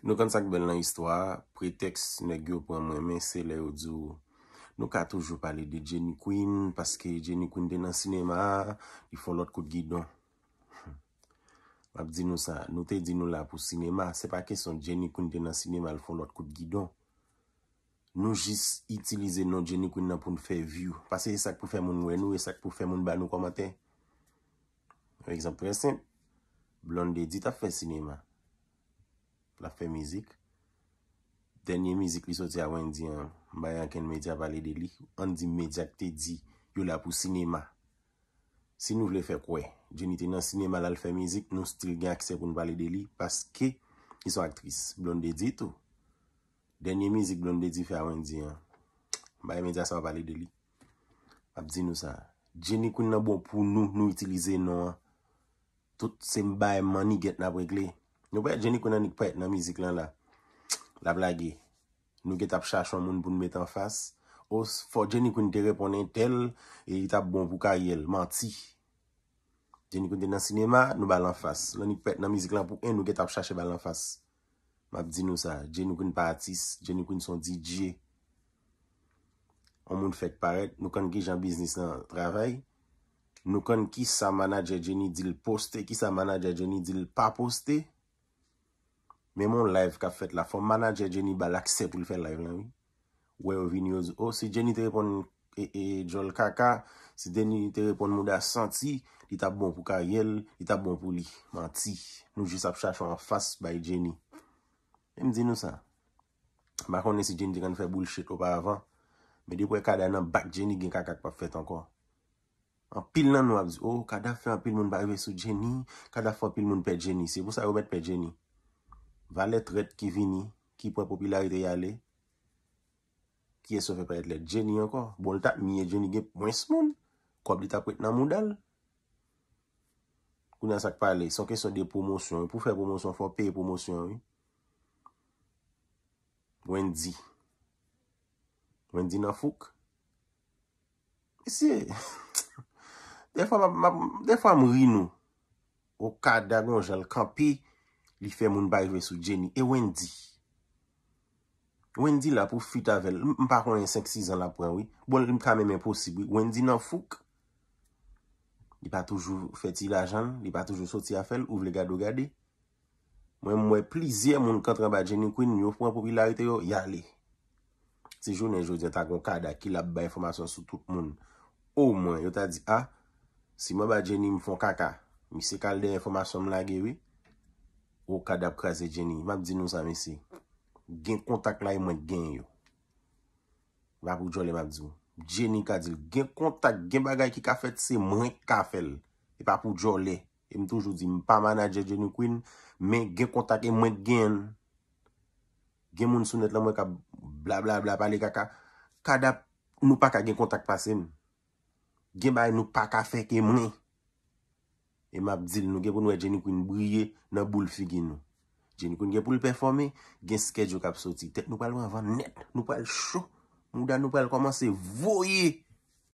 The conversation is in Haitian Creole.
Nou kan sak bel nan istwa, pretext ne gyo pou an mwen mwen se le yo dzo. Nou ka toujou pale de Jenny Quinn, paske Jenny Quinn den nan sinema, li fon lot kout gido. Mab di nou sa, nou te di nou la pou sinema, se pa keson Jenny Quinn den nan sinema, li fon lot kout gido. Nou jis itilize nou Jenny Quinn nan pou nfe view, paske y e sak pou fe moun wè nou, y e sak pou fe moun bè nou komate. Mwen ekzampou esen, blonde edi ta fe sinema, La fè mizik. Dènyè mizik li soti awen di an. Mbaya anken media valide li. An di media ki te di. Yo la pou sinema. Si nou vle fè kwe. Djeni te nan sinema la lal fè mizik. Nou stil gen aksep un valide li. Paske. Ni son aktris. Blonde di to. Dènyè mizik blonde di fè awen di an. Mbaya media san valide li. Abzi nou sa. Djeni kwen nan bo pou nou nou itilize nou. Tout se mbay money get nan bregle. Nou pwè geni kon nanik pwè nan mizik lan la, la blage, nou get ap chache an moun pou nou met an fas, os fò geni kon de reponen tel, e li tap bon pou karyel, manti. Geni kon de nan sinema, nou bal an fas, lò ni pwè nan mizik lan pou ken nou get ap chache bal an fas. Mabdi nou sa, geni kon paratis, geni kon son DJ, an moun fèk paret, nou kon ki jan biznis nan travay, nou kon ki sa manajè geni dil poste, ki sa manajè geni dil pa poste, Men mon live ka fèt la, fò manager Jenny bal akse pou li fè live lan mi. Ouè ou vinyo zi, o si Jenny te repon jol kaka, si Jenny te repon mou da santi, li tap bon pou karyel, li tap bon pou li. Manti, nou jis ap chachan fass bay Jenny. E mdi nou sa? Mba konen si Jenny di kan fè bullshit ou pa avan, me di pou oh, e kada nan bak Jenny gen kaka ki pa fèt anko. An pil nan nou ap zi, o kada fè an pil moun bay ve sou Jenny, kada fò pil moun pe Jenny, se pou sa yo bet pe Jenny. Valetret ki vini, ki pwen popularite yale. Ki esofepa et let. Jeni ankon. Bon lta miye jeni ge mwen smoun. Koblita pwet nan mudal. Kou nan sak pale. Son kesyon de promosyon. Pou fè promosyon, fò pè promosyon. Wendi. Wendi nan fok. E siye. De fwa mwen rinou. Ou kada mwen jel kapi. E siye. Li fe moun bayve sou Jenny. E Wendy. Wendy la pou fita vel. Mpa kon yon 5-6 an la pou enwi. Bol rim kame men posibwi. Wendy nan fouk. Li pa toujou feti la jan. Li pa toujou soti a fel. Ou vle gado gade. Mwen mwen plizye moun kontran ba Jenny Queen. Nyo fwen popi la yote yo. Yale. Ti jounen jounen ta gon kada. Ki la baye informasyon sou tout moun. Ou mwen. Yo ta di a. Ah, si mwen ba Jenny mfon kaka. Mi se kalde informasyon mla ge we. Ou kadap krasi geni. Mabdi nou sa mi se. Gen kontak la yon e mwen gen yo. Mabdi nou sa mi se. Geni kadil. Gen kontak gen bagay ki kafet se mwen kafel. E papou jorle. E mi toujou di. Mpa manager geni kwen. Men gen kontak yon e mwen gen. Gen moun sou net la mwen ka bla bla bla pale kaka. Kadap nou pak a gen kontak pase. Gen bagay nou pak a feke mwen. E map dili nou gen pou nou e geni kwen brie na bou l figi nou. Geni kwen gen pou l performe, gen skedjo kap soti. Tek nou pal wan van net, nou pal show, mou dan nou pal komanse voye.